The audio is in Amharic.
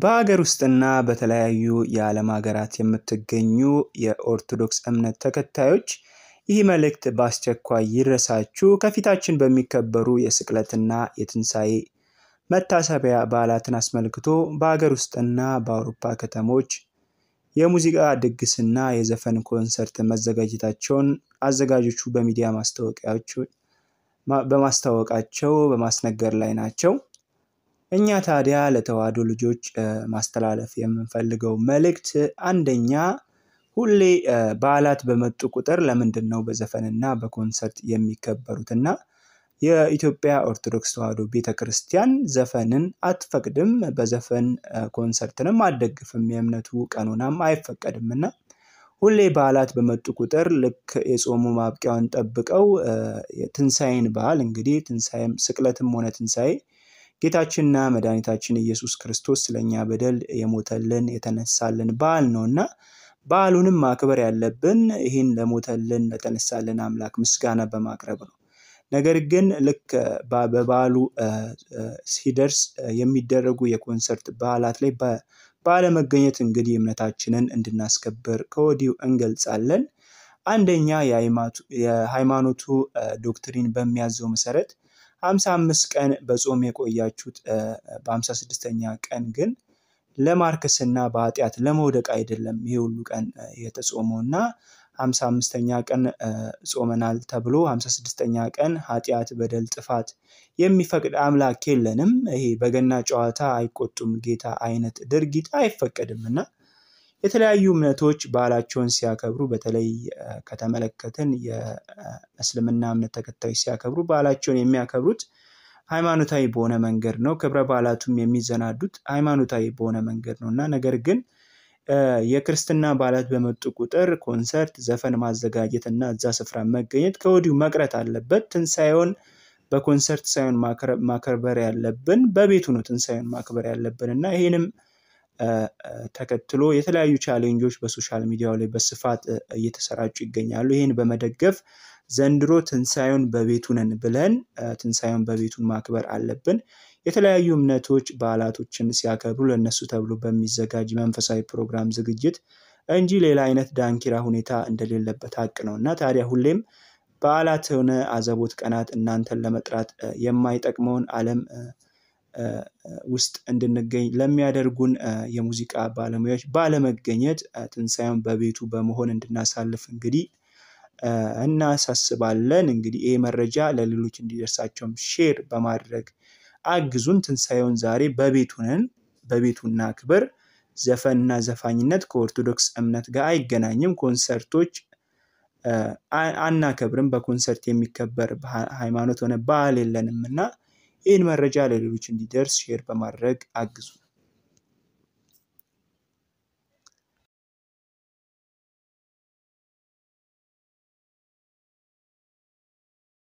በአገር ውስጥና በተለያዩ የዓለም ሀገራት የምትገኙ የኦርቶዶክስ እምነት ተከታዮች ይህ መልእክት በአስቸኳይ ይድረሳችሁ። ከፊታችን በሚከበሩ የስቅለትና የትንሣኤ መታሰቢያ በዓላትን አስመልክቶ በአገር ውስጥና በአውሮፓ ከተሞች የሙዚቃ ድግስና የዘፈን ኮንሰርት መዘጋጀታቸውን አዘጋጆቹ በሚዲያ ማስታወቂያዎቹ በማስታወቃቸው በማስነገር ላይ ናቸው። እኛ ታዲያ ለተዋህዶ ልጆች ማስተላለፍ የምንፈልገው መልእክት አንደኛ ሁሌ በዓላት በመጡ ቁጥር ለምንድን ነው በዘፈንና በኮንሰርት የሚከበሩትና የኢትዮጵያ ኦርቶዶክስ ተዋህዶ ቤተ ክርስቲያን ዘፈንን አትፈቅድም፣ በዘፈን ኮንሰርትንም አደግፍም የእምነቱ ቀኖናም አይፈቀድምና ሁሌ በዓላት በመጡ ቁጥር ልክ የጾሙ ማብቂያውን ጠብቀው የትንሣኤን በዓል እንግዲህ ትንሣኤም ስቅለትም ሆነ ትንሣኤ ጌታችንና መድኃኒታችን ኢየሱስ ክርስቶስ ስለኛ በደል የሞተልን የተነሳልን በዓል ነውና በዓሉንም ማክበር ያለብን ይህን ለሞተልን ለተነሳልን አምላክ ምስጋና በማቅረብ ነው። ነገር ግን ልክ በበዓሉ ሲደርስ የሚደረጉ የኮንሰርት በዓላት ላይ ባለመገኘት እንግዲህ እምነታችንን እንድናስከብር ከወዲሁ እንገልጻለን። አንደኛ የሃይማኖቱ ዶክትሪን በሚያዘው መሰረት ሀምሳ አምስት ቀን በጾም የቆያችሁት በሀምሳ ስድስተኛ ቀን ግን ለማርከስና በኃጢአት ለመውደቅ አይደለም ይሄ ሁሉ ቀን የተጾመው እና ሀምሳ አምስተኛ ቀን ጾመናል ተብሎ ሀምሳ ስድስተኛ ቀን ኃጢአት፣ በደል፣ ጥፋት የሚፈቅድ አምላክ የለንም። ይሄ በገና ጨዋታ አይቆጡም ጌታ አይነት ድርጊት አይፈቀድም እና የተለያዩ እምነቶች በዓላቸውን ሲያከብሩ በተለይ ከተመለከትን የእስልምና እምነት ተከታዮች ሲያከብሩ በዓላቸውን የሚያከብሩት ሃይማኖታዊ በሆነ መንገድ ነው። ክብረ በዓላቱም የሚዘናዱት ሃይማኖታዊ በሆነ መንገድ ነው እና ነገር ግን የክርስትና በዓላት በመጡ ቁጥር ኮንሰርት፣ ዘፈን ማዘጋጀት እና እዛ ስፍራ መገኘት ከወዲሁ መቅረት አለበት። ትንሳኤውን በኮንሰርት ሳይሆን ማክበር ያለብን በቤቱ ነው ትንሳኤውን ማክበር ያለብን እና ይህንም ተከትሎ የተለያዩ ቻሌንጆች በሶሻል ሚዲያው ላይ በስፋት እየተሰራጩ ይገኛሉ። ይህን በመደገፍ ዘንድሮ ትንሳኤውን በቤቱ ብለን ትንሳኤውን በቤቱን ማክበር አለብን። የተለያዩ እምነቶች በዓላቶችን ሲያከብሩ ለእነሱ ተብሎ በሚዘጋጅ መንፈሳዊ ፕሮግራም ዝግጅት እንጂ ሌላ አይነት ዳንኪራ ሁኔታ እንደሌለበት ሀቅ ነው እና ታዲያ ሁሌም በዓላት ሆነ አዘቦት ቀናት እናንተን ለመጥራት የማይጠቅመውን ዓለም ውስጥ እንድንገኝ ለሚያደርጉን የሙዚቃ ባለሙያዎች ባለመገኘት ትንሣኤውን በቤቱ በመሆን እንድናሳልፍ እንግዲህ እናሳስባለን። እንግዲህ ይሄ መረጃ ለሌሎች እንዲደርሳቸውም ሼር በማድረግ አግዙን። ትንሣኤውን ዛሬ በቤቱ ነን፣ በቤቱ እናክብር። ዘፈንና ዘፋኝነት ከኦርቶዶክስ እምነት ጋር አይገናኝም። ኮንሰርቶች አናከብርም። በኮንሰርት የሚከበር ሃይማኖት ሆነ ባህል የለንም እና ይህን መረጃ ለሌሎች እንዲደርስ ሼር በማድረግ አግዙ።